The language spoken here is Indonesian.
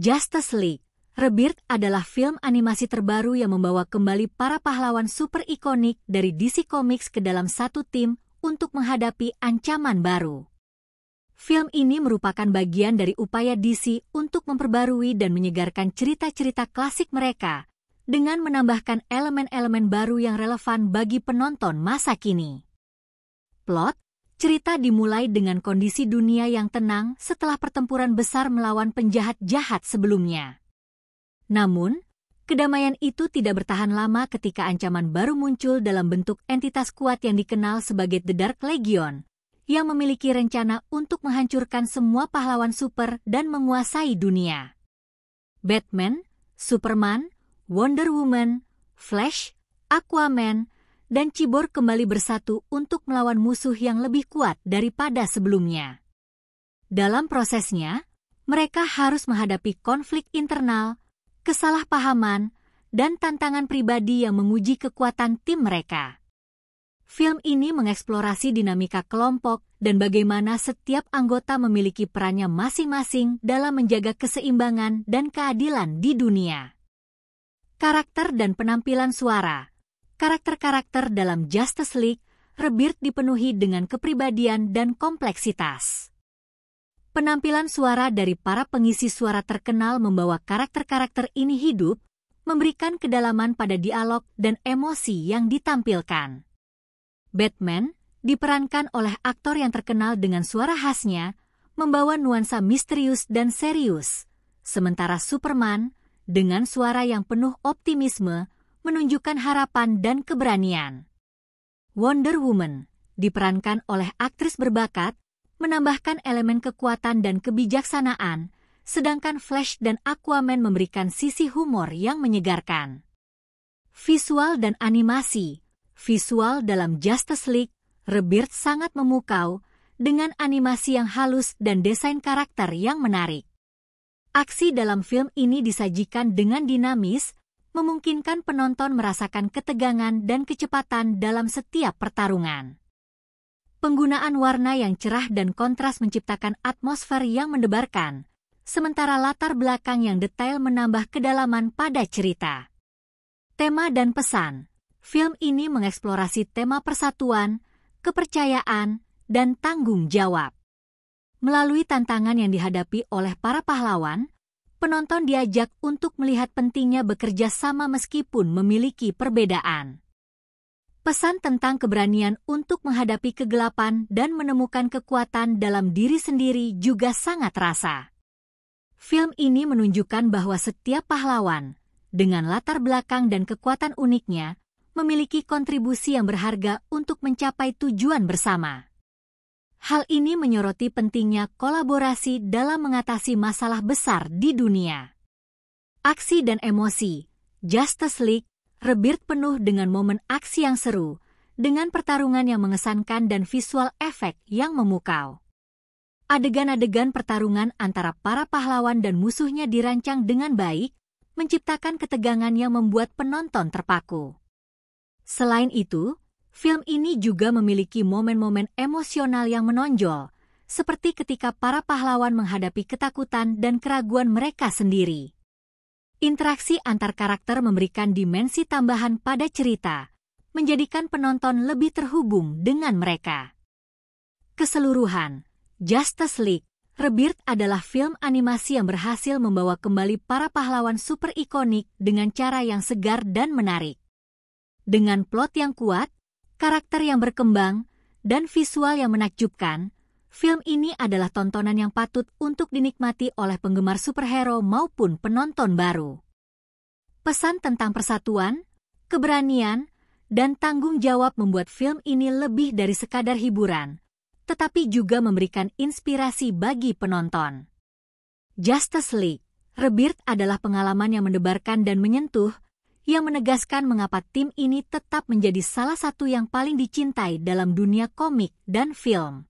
Justice League Rebirth adalah film animasi terbaru yang membawa kembali para pahlawan super ikonik dari DC Comics ke dalam satu tim untuk menghadapi ancaman baru. Film ini merupakan bagian dari upaya DC untuk memperbarui dan menyegarkan cerita-cerita klasik mereka dengan menambahkan elemen-elemen baru yang relevan bagi penonton masa kini. Plot, Cerita dimulai dengan kondisi dunia yang tenang setelah pertempuran besar melawan penjahat jahat sebelumnya. Namun, kedamaian itu tidak bertahan lama ketika ancaman baru muncul dalam bentuk entitas kuat yang dikenal sebagai The Dark Legion, yang memiliki rencana untuk menghancurkan semua pahlawan super dan menguasai dunia. Batman, Superman, Wonder Woman, Flash, Aquaman, dan Cibor kembali bersatu untuk melawan musuh yang lebih kuat daripada sebelumnya. Dalam prosesnya, mereka harus menghadapi konflik internal, kesalahpahaman, dan tantangan pribadi yang menguji kekuatan tim mereka. Film ini mengeksplorasi dinamika kelompok dan bagaimana setiap anggota memiliki perannya masing-masing dalam menjaga keseimbangan dan keadilan di dunia. Karakter dan penampilan suara karakter-karakter dalam Justice League, Rebirth dipenuhi dengan kepribadian dan kompleksitas. Penampilan suara dari para pengisi suara terkenal membawa karakter-karakter ini hidup, memberikan kedalaman pada dialog dan emosi yang ditampilkan. Batman diperankan oleh aktor yang terkenal dengan suara khasnya, membawa nuansa misterius dan serius, sementara Superman dengan suara yang penuh optimisme menunjukkan harapan dan keberanian. Wonder Woman diperankan oleh aktris berbakat, menambahkan elemen kekuatan dan kebijaksanaan, sedangkan Flash dan Aquaman memberikan sisi humor yang menyegarkan. Visual dan animasi Visual dalam Justice League, Rebirth sangat memukau, dengan animasi yang halus dan desain karakter yang menarik. Aksi dalam film ini disajikan dengan dinamis, memungkinkan penonton merasakan ketegangan dan kecepatan dalam setiap pertarungan. Penggunaan warna yang cerah dan kontras menciptakan atmosfer yang mendebarkan, sementara latar belakang yang detail menambah kedalaman pada cerita. Tema dan pesan Film ini mengeksplorasi tema persatuan, kepercayaan, dan tanggung jawab. Melalui tantangan yang dihadapi oleh para pahlawan, penonton diajak untuk melihat pentingnya bekerja sama meskipun memiliki perbedaan. Pesan tentang keberanian untuk menghadapi kegelapan dan menemukan kekuatan dalam diri sendiri juga sangat terasa. Film ini menunjukkan bahwa setiap pahlawan, dengan latar belakang dan kekuatan uniknya, memiliki kontribusi yang berharga untuk mencapai tujuan bersama. Hal ini menyoroti pentingnya kolaborasi dalam mengatasi masalah besar di dunia. Aksi dan emosi, Justice League, rebirth penuh dengan momen aksi yang seru, dengan pertarungan yang mengesankan dan visual efek yang memukau. Adegan-adegan pertarungan antara para pahlawan dan musuhnya dirancang dengan baik, menciptakan ketegangan yang membuat penonton terpaku. Selain itu, Film ini juga memiliki momen-momen emosional yang menonjol, seperti ketika para pahlawan menghadapi ketakutan dan keraguan mereka sendiri. Interaksi antar karakter memberikan dimensi tambahan pada cerita, menjadikan penonton lebih terhubung dengan mereka. Keseluruhan, Justice League Rebirth adalah film animasi yang berhasil membawa kembali para pahlawan super ikonik dengan cara yang segar dan menarik. Dengan plot yang kuat, karakter yang berkembang, dan visual yang menakjubkan, film ini adalah tontonan yang patut untuk dinikmati oleh penggemar superhero maupun penonton baru. Pesan tentang persatuan, keberanian, dan tanggung jawab membuat film ini lebih dari sekadar hiburan, tetapi juga memberikan inspirasi bagi penonton. Justice League Rebirth adalah pengalaman yang mendebarkan dan menyentuh, yang menegaskan mengapa tim ini tetap menjadi salah satu yang paling dicintai dalam dunia komik dan film.